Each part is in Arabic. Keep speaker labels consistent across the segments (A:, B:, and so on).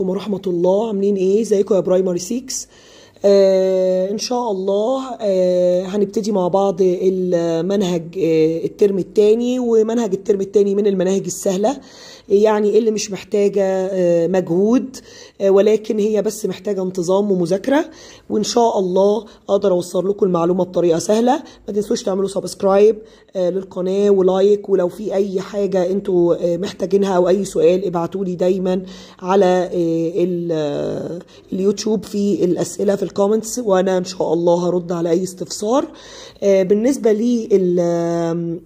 A: عليكم ورحمه الله عاملين ايه ازيكم يا برايمري 6 آه ان شاء الله آه هنبتدي مع بعض المنهج آه الترم الثاني ومنهج الترم الثاني من المناهج السهله يعني اللي مش محتاجه آه، مجهود آه، ولكن هي بس محتاجه انتظام ومذاكره وان شاء الله اقدر اوصل لكم المعلومه بطريقه سهله ما تنسوش تعملوا سبسكرايب آه، للقناه ولايك ولو في اي حاجه انتوا محتاجينها او اي سؤال ابعتوا لي دايما على اليوتيوب في الاسئله في الكومنتس وانا ان شاء الله هرد على اي استفسار آه، بالنسبه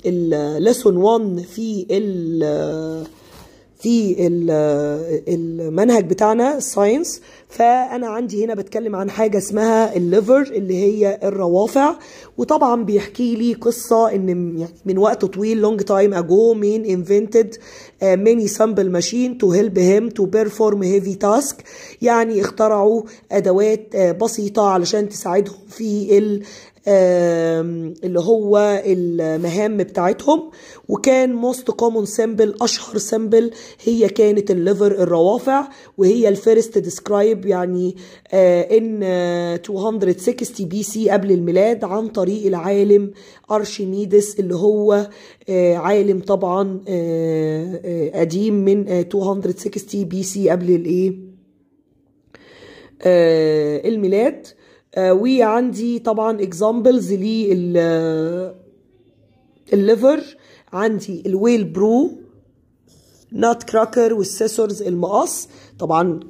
A: الليسون 1 في آه، في آه، المنهج بتاعنا الساينس فانا عندي هنا بتكلم عن حاجه اسمها الليفر اللي هي الروافع وطبعا بيحكي لي قصه ان يعني من وقت طويل لونج تايم اجو مين انفنتد ميني سامبل ماشين تو هيلب هيم تو بيرفورم هيفي تاسك يعني اخترعوا ادوات آه، بسيطه علشان تساعدهم في اللي هو المهام بتاعتهم وكان موست كومون سيمبل اشهر سيمبل هي كانت الليفر الروافع وهي الفيرست ديسكرايب يعني آه، ان 260 بي سي قبل الميلاد عن طريق العالم أرشميدس اللي هو آه، عالم طبعا آه، قديم من 260 بي سي قبل الايه الميلاد وعندي طبعا اكزامبلز الليفر عندي الويل برو نات كراكر والسيسورز المقص طبعا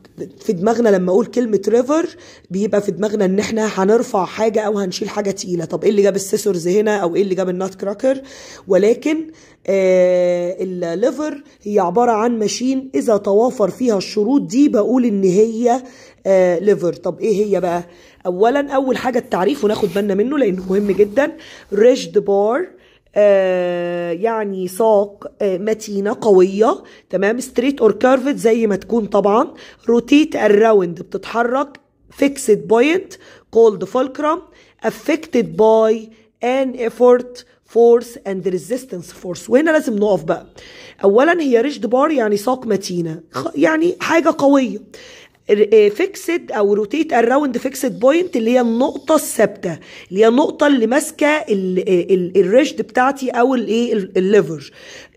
A: في دماغنا لما اقول كلمه ريفر بيبقى في دماغنا ان احنا هنرفع حاجه او هنشيل حاجه تقيله طب ايه اللي جاب السيسورز هنا او ايه اللي جاب النات كراكر ولكن آه الليفر هي عباره عن ماشين اذا توافر فيها الشروط دي بقول ان هي آه ليفر طب ايه هي بقى اولا اول حاجه التعريف وناخد بالنا منه لانه مهم جدا ريجد بار آه، يعني ساق آه، متينه قويه تمام ستريت اور كيرفد زي ما تكون طبعا روتيت اراوند بتتحرك فيكسد بوينت كولد فولكرم افكتد باي ان ايفورت فورس اند ريزيستنس فورس وهنا لازم نقف بقى اولا هي ريشد بار يعني ساق متينه يعني حاجه قويه فيكسد آه، او روتيت اراوند فيكسد بوينت اللي هي النقطه الثابته اللي هي النقطه اللي ماسكه آه، الريشد بتاعتي او الايه الليفرج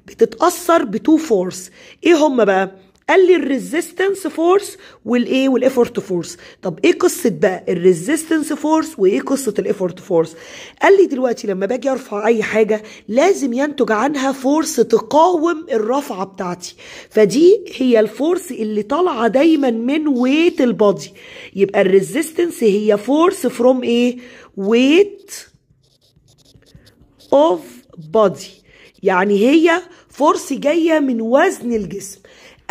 A: بتتاثر بتو فورس ايه هم بقى قال لي الريزيستنس فورس والايه والافورت فورس طب ايه قصه بقى الريزيستنس فورس وايه قصه الافورت فورس قال لي دلوقتي لما باجي ارفع اي حاجه لازم ينتج عنها فورس تقاوم الرفعه بتاعتي فدي هي الفورس اللي طالعه دايما من ويت البادي يبقى الريزيستنس هي فورس فروم ايه ويت اوف بادي يعني هي فورس جايه من وزن الجسم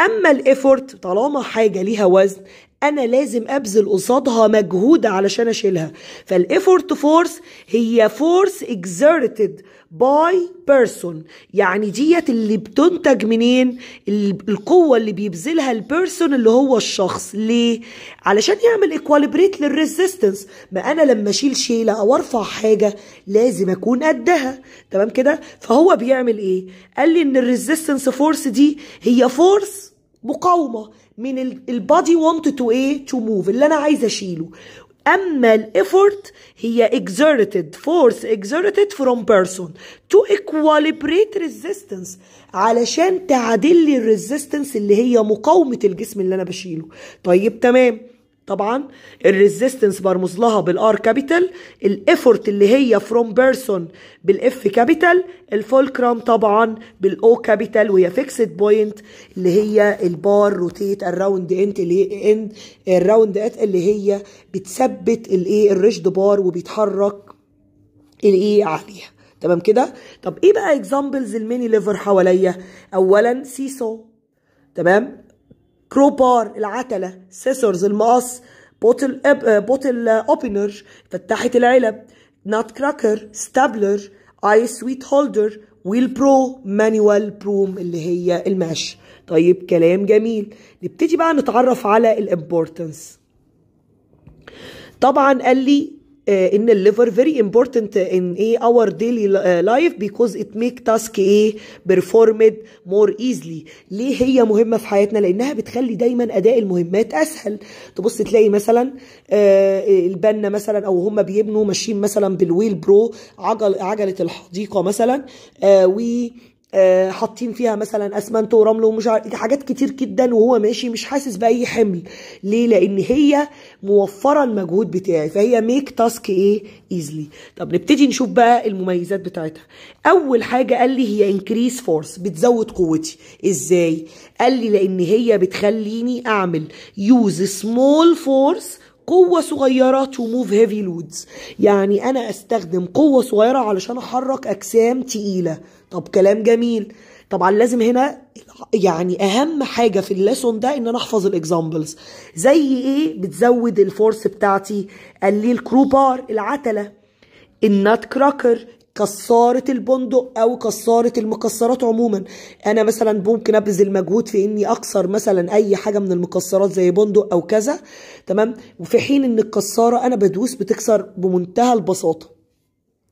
A: اما الايفورت طالما حاجه ليها وزن انا لازم ابذل قصادها مجهود علشان اشيلها فالافورت فورس هي فورس اكزيرتد باي بيرسون يعني ديت اللي بتنتج منين القوة اللي بيبذلها البيرسون اللي هو الشخص ليه علشان يعمل اكواليبريت للريزيستنس ما انا لما اشيل شيلة او ارفع حاجة لازم اكون قدها تمام كده فهو بيعمل ايه قال لي ان الريزيستنس فورس دي هي فورس مقاومة من البادي وانت تو ايه تو موف اللي انا عايزه اشيله اما الايفورت هي exerted force exerted from person to equilibrate resistance علشان تعادل لي الريزيستنس اللي هي مقاومه الجسم اللي انا بشيله طيب تمام طبعا الريزيستنس برمز لها بالار كابيتال الايفورت اللي هي فروم بيرسون بالاف كابيتال الفولكرام طبعا بالاو كابيتال وهي فيكسد بوينت اللي هي البار روتيت الراوند انت اللي ان الراوند ات اللي هي بتثبت الايه الريشد بار وبيتحرك الايه عليها تمام كده طب ايه بقى اكزامبلز الميني ليفر حواليا اولا سيسو تمام كروبار العتلة سيسورز المقص بوتل أب... آه، بوتل آه، اوبنر فتاحة العلب نات كراكر ستابلر اي سويت هولدر ويل برو مانيوال بروم اللي هي الماش طيب كلام جميل نبتدي بقى نتعرف على الامبورتنس طبعا قال لي آه، ان الليفر فيري امبورتنت ان ايه اور ديلي لايف بيكوز ات ميك تاسك ايه بيرفورمد مور ايزلي ليه هي مهمه في حياتنا لانها بتخلي دايما اداء المهمات اسهل تبص تلاقي مثلا آه، البنا مثلا او هم بيبنوا ماشيين مثلا بالويل برو عجل عجله الحديقه مثلا و آه، آه، حاطين فيها مثلا اسمنت ورمل ومش عارف حاجات كتير جدا وهو ماشي مش حاسس باي حمل ليه لان هي موفره المجهود بتاعي فهي ميك تاسك ايه ايزلي طب نبتدي نشوف بقى المميزات بتاعتها اول حاجه قال لي هي انكريس فورس بتزود قوتي ازاي قال لي لان هي بتخليني اعمل يوز سمول فورس قوة صغيرة to move heavy loads يعني أنا أستخدم قوة صغيرة علشان أحرك أجسام تقيلة طب كلام جميل طبعا لازم هنا يعني اهم حاجه في الليسون ده ان انا احفظ الاكزامبلز زي ايه بتزود الفورس بتاعتي قليل كروبار العتله النات كراكر كسارة البندق أو كسارة المكسرات عموما أنا مثلا ممكن أبذل مجهود في إني أكسر مثلا أي حاجة من المكسرات زي بندق أو كذا تمام وفي حين إن الكسارة أنا بدوس بتكسر بمنتهى البساطة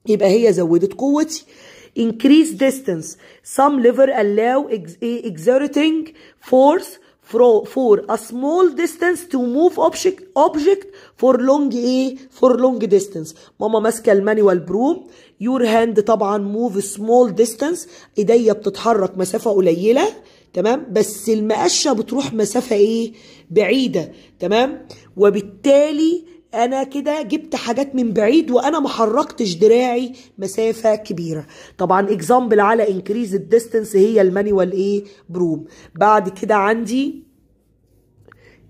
A: يبقى هي زودت قوتي increase distance some lever allow إيه، exerting force for a small distance to move object object for long ايه for long distance ماما ماسكه المانيوال بروم يور هاند طبعا move small distance ايديا بتتحرك مسافه قليله تمام بس المقشه بتروح مسافه ايه بعيده تمام وبالتالي انا كده جبت حاجات من بعيد وانا ما حركتش دراعي مسافه كبيره طبعا اكزامبل على انكريز الديستنس هي المانيوال ايه بروم بعد كده عندي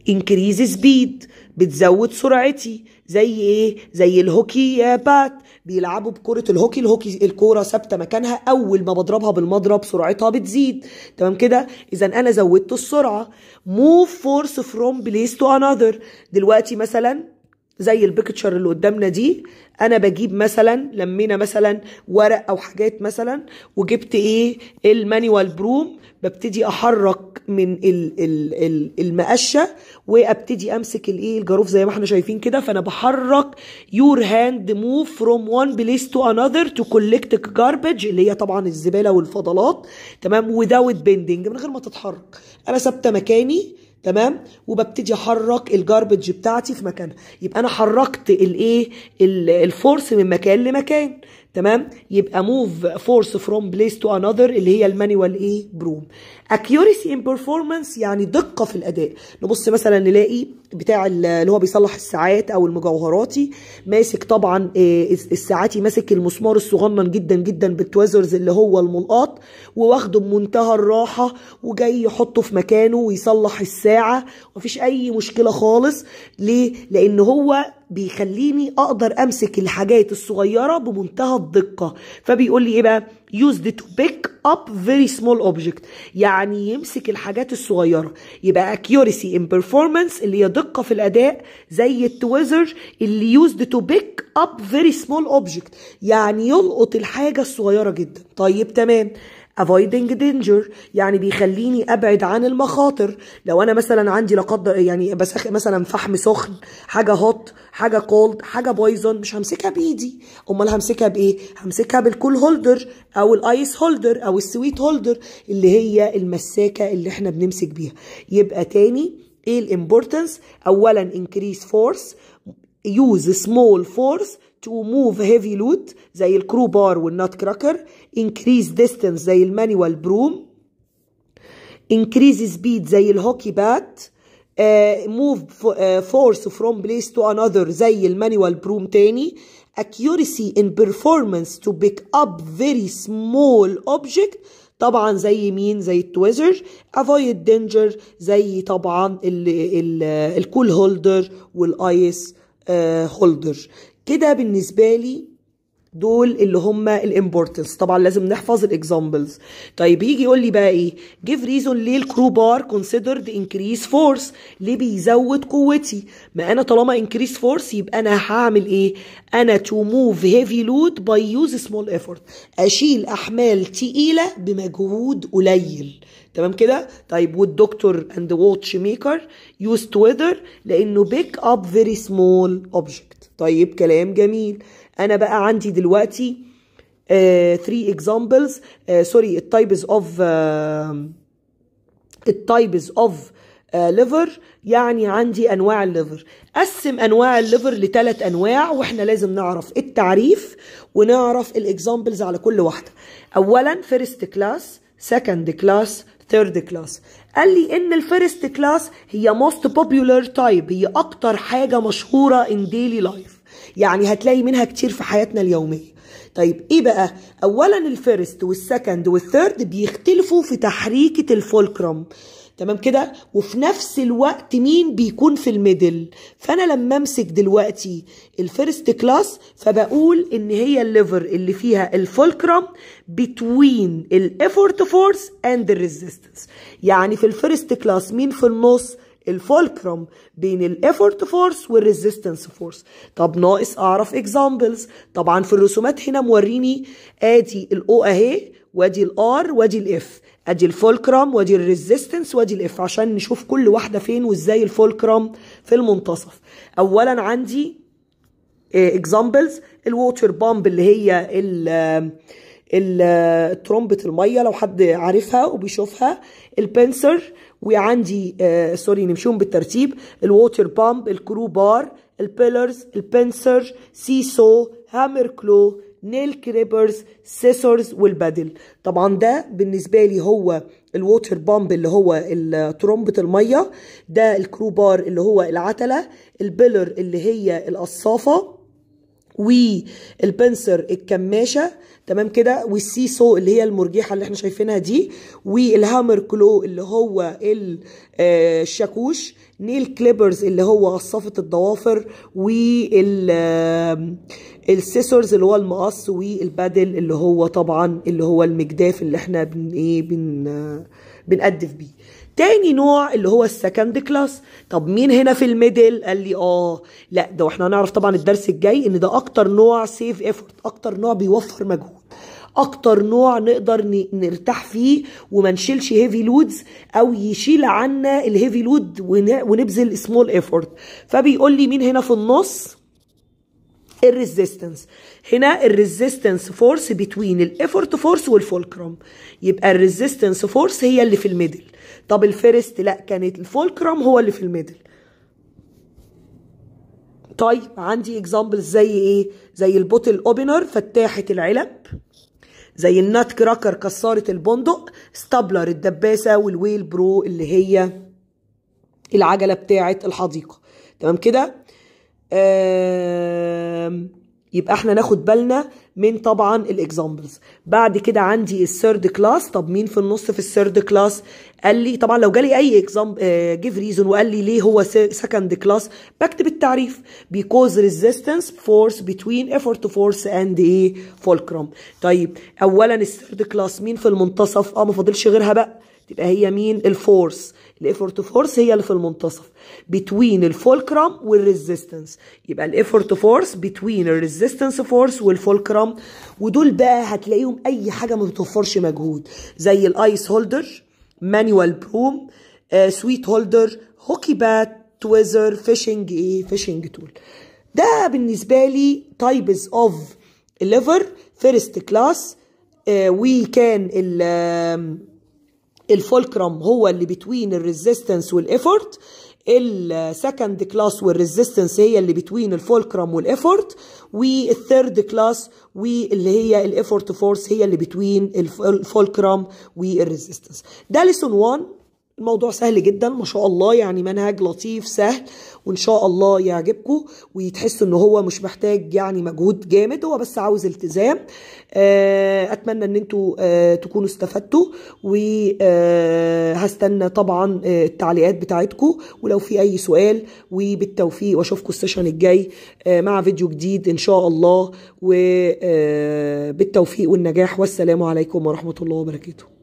A: انكريز سبيد بتزود سرعتي زي ايه زي الهوكي يا بات بيلعبوا بكرة الهوكي الهوكي الكورة ثابتة مكانها أول ما بضربها بالمضرب سرعتها بتزيد تمام كده إذا أنا زودت السرعة move force from place to another دلوقتي مثلا زي البيكتشر اللي قدامنا دي انا بجيب مثلا لمينا مثلا ورق او حاجات مثلا وجبت ايه المانيوال بروم ببتدي احرك من المقشه وابتدي امسك الايه الجاروف زي ما احنا شايفين كده فانا بحرك يور هاند موف فروم وان بليس تو انذر تو كولكت جاربج اللي هي طبعا الزباله والفضلات تمام وداوت بيندنج من غير ما تتحرك انا ثابته مكاني تمام وببتدي احرك الجاربج بتاعتي في مكانها يبقى انا حركت الايه الفورس من مكان لمكان تمام يبقى موف فورس فروم بليس تو انذر اللي هي المانيوال ايه بروم اكيورسي ان بيرفورمانس يعني دقه في الاداء نبص مثلا نلاقي بتاع اللي هو بيصلح الساعات او المجوهراتي ماسك طبعا آه، الساعاتي ماسك المسمار الصغنن جدا جدا بالتوازرز اللي هو الملقاط وواخده بمنتهى الراحه وجاي يحطه في مكانه ويصلح الساعه ومفيش اي مشكله خالص ليه لان هو بيخليني اقدر امسك الحاجات الصغيره بمنتهى الدقه فبيقول لي ايه بقى يوزد تو بيك اب فيري سمول اوبجكت يعني يمسك الحاجات الصغيره يبقى اكيورسي ان بيرفورمانس اللي هي دقه في الاداء زي التويزر اللي يوزد تو بيك اب فيري سمول اوبجكت يعني يلقط الحاجه الصغيره جدا طيب تمام avoiding danger يعني بيخليني ابعد عن المخاطر لو انا مثلا عندي لا قدر يعني بس مثلا فحم سخن حاجه هوت حاجه كولد حاجه بويزون مش همسكها بايدي امال همسكها بايه همسكها بالكول هولدر او الايس هولدر او السويت هولدر اللي هي المساكه اللي احنا بنمسك بيها يبقى تاني ايه الامبورتنس اولا increase force use small force to move heavy load زي الكرو بار والنوت كراكر increase distance زي المانيوال بروم increase speed زي الهوكي بات uh, move force from place to another زي المانيوال بروم تاني accuracy in performance to pick up very small object طبعا زي مين زي التويزر avoid danger زي طبعا الكول هولدر والايس هولدر كده بالنسبة لي دول اللي هم الامبورتنس طبعا لازم نحفظ الاكزامبلز طيب يجي يقول لي بقى ايه جيف ريزون ليه الكرو بار كونسيدرد انكريس فورس ليه بيزود قوتي ما انا طالما انكريس فورس يبقى انا هعمل ايه انا تو موف هيفي لود باي يوز سمول ايفورت اشيل احمال تقيله بمجهود قليل تمام كده طيب والدكتور اند واتش ميكر يوز تويذر لانه بيك اب فيري سمول اوبجكت طيب كلام جميل انا بقى عندي دلوقتي 3 آه، examples سوري التايبز اوف التايبز اوف ليفر يعني عندي انواع الليفر قسم انواع الليفر لثلاث انواع واحنا لازم نعرف التعريف ونعرف الاكزامبلز على كل واحده اولا فيرست كلاس سكند كلاس ثيرد كلاس قال لي ان الفيرست كلاس هي موست popular تايب هي اكتر حاجه مشهوره ان ديلي لايف يعني هتلاقي منها كتير في حياتنا اليومية طيب ايه بقى اولا الفيرست والسكند والثيرد بيختلفوا في تحريكة الفولكرم تمام كده وفي نفس الوقت مين بيكون في الميدل فانا لما امسك دلوقتي الفيرست كلاس فبقول ان هي الليفر اللي فيها الفولكرم بتوين الافورت فورس اند الريزيستنس يعني في الفيرست كلاس مين في النص الفولكروم بين الايفورت فورس والريزيستنس فورس طب ناقص اعرف اكزامبلز طبعا في الرسومات هنا موريني ادي الاو اهي وادي الار وادي الاف ادي الفولكروم وادي الريزيستنس وادي الاف عشان نشوف كل واحده فين وازاي الفولكروم في المنتصف اولا عندي اكزامبلز الووتر بامب اللي هي ال الترومبة الميه لو حد عارفها وبيشوفها البنسر وعندي سوري آه، نمشيهم بالترتيب الووتر بامب الكرو بار البيلرز البنسر سيسو هامر كلو نيل كريبرز سيسورز والبدل طبعا ده بالنسبه لي هو الووتر بامب اللي هو ترمبة المية ده الكرو بار اللي هو العتلة البيلر اللي هي القصافة والبنسر الكماشه تمام كده والسي سو اللي هي المرجيحه اللي احنا شايفينها دي والهامر كلو اللي هو آه، الشاكوش نيل كليبرز اللي هو قصافه الضوافر وال آه، السيسورز اللي هو المقص والبادل اللي هو طبعا اللي هو المجداف اللي احنا بن ايه بن آه، بنقدف بيه تاني نوع اللي هو السكند كلاس طب مين هنا في الميدل قال لي اه لا ده واحنا هنعرف طبعا الدرس الجاي ان ده اكتر نوع سيف ايفورت اكتر نوع بيوفر مجهود اكتر نوع نقدر نرتاح فيه وما نشيلش هيفي لودز او يشيل عنا الهيفي لود ونبذل سمول ايفورت فبيقول لي مين هنا في النص الريزيستنس هنا الريزيستنس فورس بتوين الايفورت فورس والفولكرم يبقى الريزيستنس فورس هي اللي في الميدل طب الفيرست لا كانت الفولكرام هو اللي في الميدل طيب عندي اكزامبلز زي ايه زي البوتل اوبنر فتاحه العلب زي النات كراكر كساره البندق ستابلر الدباسه والويل برو اللي هي العجله بتاعه الحديقه تمام كده آه يبقى احنا ناخد بالنا من طبعا الاكزامبلز بعد كده عندي الثيرد كلاس طب مين في النص في الثيرد كلاس قال لي طبعا لو جالي اي اكزامبل جيف ريزون وقال لي ليه هو سكند كلاس بكتب التعريف بيكوز ريزيستنس فورس بتوين ايفورت فورس اند ايه فولكرم طيب اولا الثيرد كلاس مين في المنتصف اه ما فاضلش غيرها بقى تبقى هي مين الفورس الايفورت فورس هي اللي في المنتصف بتوين الفولكرام والريزيستنس يبقى الايفورت فورس بتوين الريزيستنس فورس والفولكرام ودول بقى هتلاقيهم اي حاجه ما بتوفرش مجهود زي الايس هولدر مانوال بروم سويت هولدر هوكي بات تويزر فيشنج ايه فيشنج تول ده بالنسبه لي تايبز اوف ليفر فيرست كلاس وي كان ال الفولكرم هو اللي بتوين الريزيستنس والإفورت السكند كلاس والريزيستنس هي اللي بتوين الفولكرم والإفورت والثيرد كلاس واللي هي الإفورت فورس هي اللي بتوين الفولكرم والريزيستنس ده لسون 1 الموضوع سهل جدا ما شاء الله يعني منهج لطيف سهل وان شاء الله يعجبكم وتحسوا ان هو مش محتاج يعني مجهود جامد هو بس عاوز التزام آه، اتمنى ان انتوا آه، تكونوا استفدتوا وهستنى آه، طبعا التعليقات بتاعتكم ولو في اي سؤال وبالتوفيق واشوفكم السيشن الجاي مع فيديو جديد ان شاء الله وبالتوفيق والنجاح والسلام عليكم ورحمه الله وبركاته